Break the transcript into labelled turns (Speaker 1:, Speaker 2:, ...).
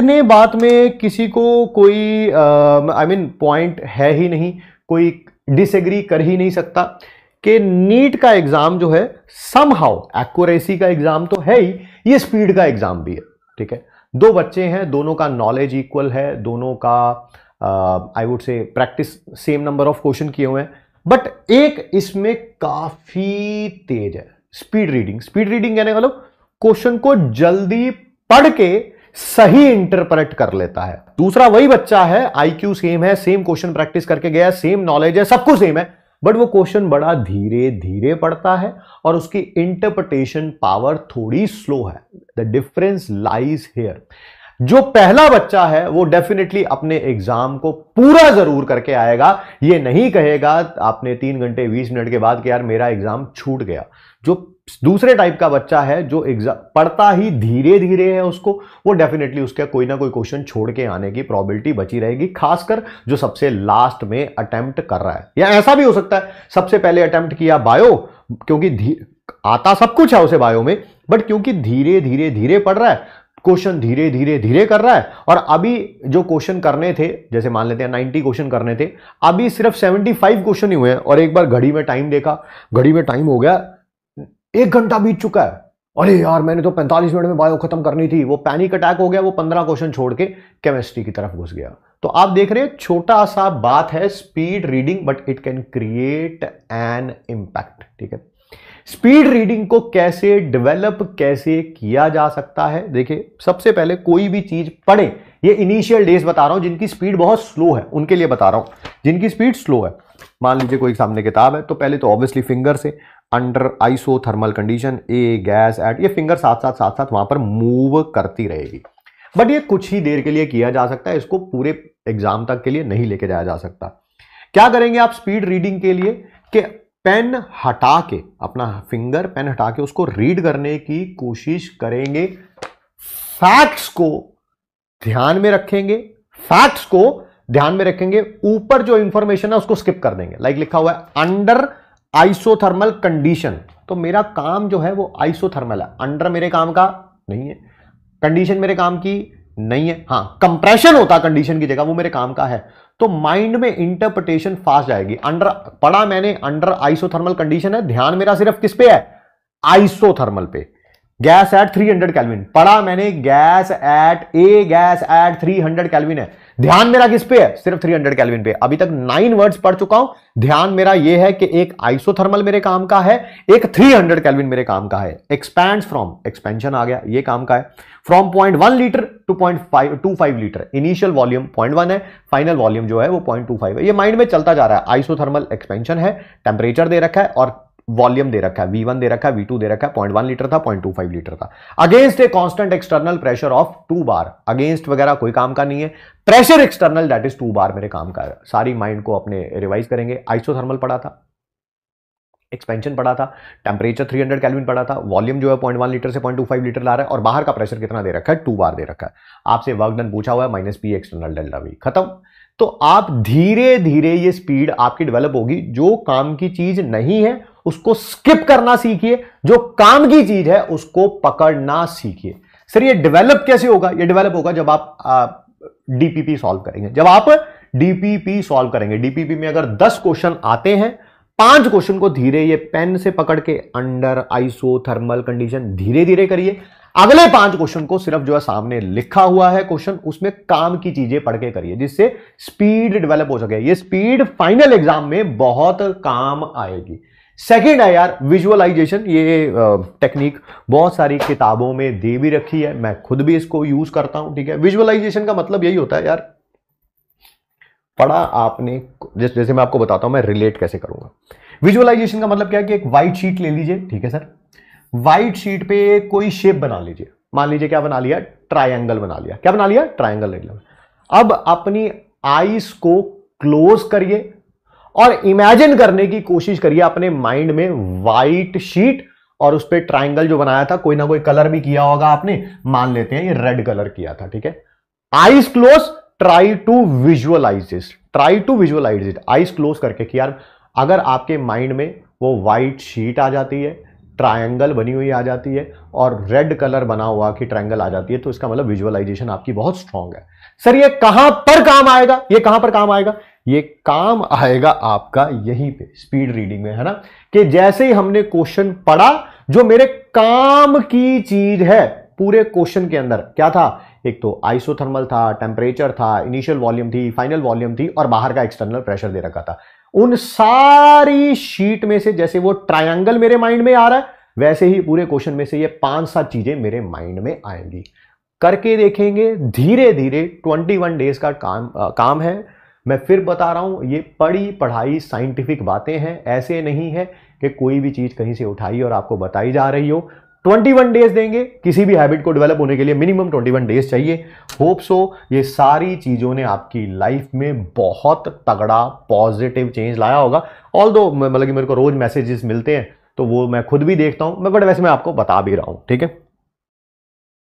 Speaker 1: इतने बात में किसी को कोई आई मीन पॉइंट है ही नहीं कोई डिसएग्री कर ही नहीं सकता कि नीट का एग्ज़ाम जो है सम हाउ एक्यूरेसी का एग्ज़ाम तो है ही ये स्पीड का एग्ज़ाम भी है ठीक है दो बच्चे हैं दोनों का नॉलेज इक्वल है दोनों का I would say practice same number of question किए हुए हैं बट एक इसमें काफ़ी तेज है स्पीड रीडिंग स्पीड रीडिंग कहने वालों मतलब क्वेश्चन को जल्दी पढ़ के सही इंटरप्रेट कर लेता है दूसरा वही बच्चा है आईक्यू सेम है सेम क्वेश्चन प्रैक्टिस करके गया सेम नॉलेज है सब कुछ सेम है बट वो क्वेश्चन बड़ा धीरे धीरे पढ़ता है और उसकी इंटरप्रिटेशन पावर थोड़ी स्लो है द डिफरेंस लाइज हेयर जो पहला बच्चा है वो डेफिनेटली अपने एग्जाम को पूरा जरूर करके आएगा ये नहीं कहेगा आपने तीन घंटे बीस मिनट के बाद कि यार मेरा एग्जाम छूट गया जो दूसरे टाइप का बच्चा है जो एग्जाम पढ़ता ही धीरे धीरे है उसको वो डेफिनेटली उसका कोई ना कोई क्वेश्चन छोड़ के आने की प्रॉबिलिटी बची रहेगी खासकर जो सबसे लास्ट में अटेम्प्ट कर रहा है या ऐसा भी हो सकता है सबसे पहले अटेम्प्ट किया बायो क्योंकि आता सब कुछ है उसे बायो में बट क्योंकि धीरे धीरे धीरे पढ़ रहा है क्वेश्चन धीरे धीरे धीरे कर रहा है और अभी जो क्वेश्चन करने थे जैसे मान लेते हैं 90 क्वेश्चन करने थे अभी सिर्फ 75 क्वेश्चन ही हुए हैं और एक बार घड़ी में टाइम देखा घड़ी में टाइम हो गया एक घंटा बीत चुका है अरे यार मैंने तो 45 मिनट में बायो खत्म करनी थी वो पैनिक अटैक हो गया वो 15 क्वेश्चन छोड़ के केमिस्ट्री की तरफ घुस गया तो आप देख रहे हैं छोटा सा बात है speed reading but it can create an impact ठीक है स्पीड रीडिंग को कैसे डेवलप कैसे किया जा सकता है देखिए सबसे पहले कोई भी चीज पढ़े ये इनिशियल डेज बता रहा हूँ जिनकी स्पीड बहुत स्लो है उनके लिए बता रहा हूँ जिनकी स्पीड स्लो है मान लीजिए कोई सामने किताब है तो पहले तो ऑब्वियसली फिंगर से under isothermal condition a gas at ये फिंगर साथ साथ साथ साथ वहाँ पर मूव करती रहेगी बट ये कुछ ही देर के लिए किया जा सकता है इसको पूरे एग्जाम तक के लिए नहीं लेके जाया जा सकता क्या करेंगे आप स्पीड रीडिंग के लिए कि पेन हटा के अपना फिंगर पेन हटा के उसको रीड करने की कोशिश करेंगे फैक्ट्स को ध्यान में रखेंगे फैक्ट्स को ध्यान में रखेंगे ऊपर जो इंफॉर्मेशन है उसको स्किप कर देंगे लाइक लिखा हुआ है अंडर आइसोथर्मल कंडीशन तो मेरा काम जो है वो आइसोथर्मल है अंडर मेरे काम का नहीं है कंडीशन मेरे काम की नहीं है हाँ कंप्रेशन होता कंडीशन की जगह वो मेरे काम का है तो माइंड में इंटरप्रिटेशन फास्ट जाएगी अंडर पढ़ा मैंने अंडर आइसोथर्मल कंडीशन है ध्यान मेरा सिर्फ किस पे है आइसोथर्मल पे गैस एट 300 हंड्रेड कैलविन पढ़ा मैंने gas at a gas at 300 hundred kelvin है ध्यान मेरा किस पे है सिर्फ 300 हंड्रेड कैलविन पे अभी तक नाइन वर्ड्स पढ़ चुका हूं ध्यान मेरा यह है कि एक आइसोथर्मल मेरे काम का है एक 300 हंड्रेड कैलविन मेरे काम का है एक्सपैंड फ्रॉम एक्सपेंशन आ गया ये काम का है from point one litre to point five two five litre initial volume point one है फाइनल वॉल्यूम जो है वो पॉइंट टू फाइव है ये माइंड में चलता जा रहा है आइसोथर्मल एक्सपेंशन है टेम्परेचर दे रखा है और वॉल्यूम दे रखा है वी वन दे रखा है वी टू दे रखा है पॉइंट वन लीटर था पॉइंट टू फाइव लीटर था against a constant external pressure of two bar against वगैरह कोई काम का नहीं है pressure external that is two bar मेरे काम का है सारी माइंड को अपने रिवाइज करेंगे आइसोथर्मल पढ़ा था एक्सपेंशन पड़ा था टेम्परेचर 300 हंड्रेड कैलविन पड़ा था वॉल्यूम जो है 0.1 लीटर से 0.25 लीटर ला रहा है और बाहर का प्रेशर कितना दे रखा है टू बार दे रखा है आपसे वर्क डन पूछा हुआ है minus P external delta V खत्म तो आप धीरे धीरे ये स्पीड आपकी डेवलप होगी जो काम की चीज नहीं है उसको स्किप करना सीखिए जो काम की चीज है उसको पकड़ना सीखिए सर ये डेवलप कैसे होगा ये डेवलप होगा जब आप डीपीपी सॉल्व करेंगे जब आप डीपीपी सॉल्व करेंगे डीपीपी में अगर 10 क्वेश्चन आते हैं पांच क्वेश्चन को धीरे ये पेन से पकड़ के अंडर आइसो थर्मल कंडीशन धीरे धीरे करिए अगले पांच क्वेश्चन को सिर्फ जो है सामने लिखा हुआ है क्वेश्चन उसमें काम की चीजें पढ़ के करिए जिससे स्पीड डेवलप हो सके ये स्पीड फाइनल एग्जाम में बहुत काम आएगी सेकेंड है यार विजुअलाइजेशन ये टेक्निक बहुत सारी किताबों में दे भी रखी है मैं खुद भी इसको यूज करता हूं ठीक है विजुअलाइजेशन का मतलब यही होता है यार पढ़ा आपने जिस जैसे मैं आपको बताता हूं मैं रिलेट कैसे करूंगा विजुअलाइजेशन का मतलब क्या है कि एक वाइट शीट ले लीजिए ठीक है सर व्हाइट शीट पे कोई शेप बना लीजिए मान लीजिए क्या बना लिया ट्राइंगल बना लिया क्या बना लिया ट्राइंगल ले लिया अब अपनी आईज को क्लोज करिए और इमेजिन करने की कोशिश करिए अपने माइंड में वाइट शीट और उस पर ट्राइंगल जो बनाया था कोई ना कोई कलर भी किया होगा आपने मान लेते हैं ये रेड कलर किया था ठीक है eyes close try to visualise it try to visualise it eyes close करके कि यार अगर आपके माइंड में वो वाइट शीट आ जाती है ट्रायंगल बनी हुई आ जाती है और रेड कलर बना हुआ कि ट्रायंगल आ जाती है तो इसका मतलब विजुअलाइजेशन आपकी बहुत स्ट्रांग है सर ये कहां पर काम आएगा ये कहां पर काम आएगा ये काम आएगा आपका यहीं पे स्पीड रीडिंग में है ना कि जैसे ही हमने क्वेश्चन पढ़ा जो मेरे काम की चीज है पूरे क्वेश्चन के अंदर क्या था एक तो आइसोथर्मल था टेम्परेचर था इनिशियल वॉल्यूम थी फाइनल वॉल्यूम थी और बाहर का एक्सटर्नल प्रेशर दे रखा था उन सारी शीट में से जैसे वो ट्रायंगल मेरे माइंड में आ रहा है वैसे ही पूरे क्वेश्चन में से ये पांच सात चीजें मेरे माइंड में आएंगी करके देखेंगे धीरे धीरे 21 डेज का काम आ, काम है मैं फिर बता रहा हूँ ये पढ़ी पढ़ाई साइंटिफिक बातें हैं ऐसे नहीं है कि कोई भी चीज़ कहीं से उठाई और आपको बताई जा रही हो 21 डेज देंगे किसी भी हैबिट को डेवलप होने के लिए मिनिमम 21 डेज चाहिए होप सो ये सारी चीज़ों ने आपकी लाइफ में बहुत तगड़ा पॉजिटिव चेंज लाया होगा ऑल दो मतलब कि मेरे को रोज़ मैसेजेस मिलते हैं तो वो मैं खुद भी देखता हूँ मैं बट वैसे मैं आपको बता भी रहा हूँ ठीक है